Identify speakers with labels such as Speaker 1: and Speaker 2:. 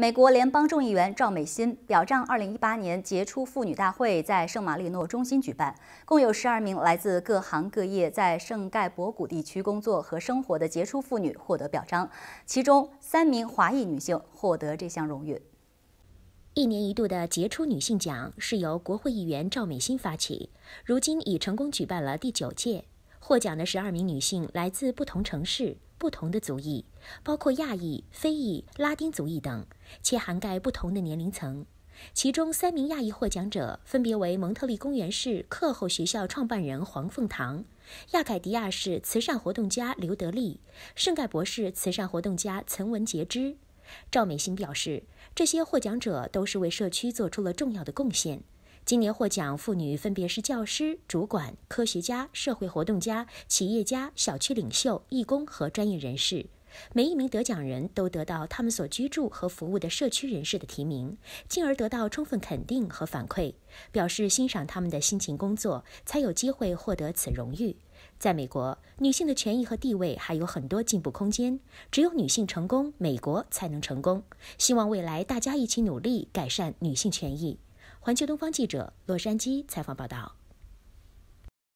Speaker 1: 美国联邦众议员赵美心表彰二零一八年杰出妇女大会在圣马力诺中心举办，共有十二名来自各行各业在圣盖博谷地区工作和生活的杰出妇女获得表彰，其中三名华裔女性获
Speaker 2: 得这项荣誉。一年一度的杰出女性奖是由国会议员赵美心发起，如今已成功举办了第九届。获奖的十二名女性来自不同城市。不同的族裔，包括亚裔、非裔、拉丁族裔等，且涵盖不同的年龄层。其中三名亚裔获奖者分别为蒙特利公园市课后学校创办人黄凤堂、亚凯迪亚市慈善活动家刘德利、圣盖博士慈善活动家岑文杰之。赵美心表示，这些获奖者都是为社区做出了重要的贡献。今年获奖妇女分别是教师、主管、科学家、社会活动家、企业家、小区领袖、义工和专业人士。每一名得奖人都得到他们所居住和服务的社区人士的提名，进而得到充分肯定和反馈，表示欣赏他们的辛勤工作，才有机会获得此荣誉。在美国，女性的权益和地位还有很多进步空间，只有女性成功，美国才能成功。希望未来大家一起努力，改善女性权益。环球东方记者洛杉矶采访报道。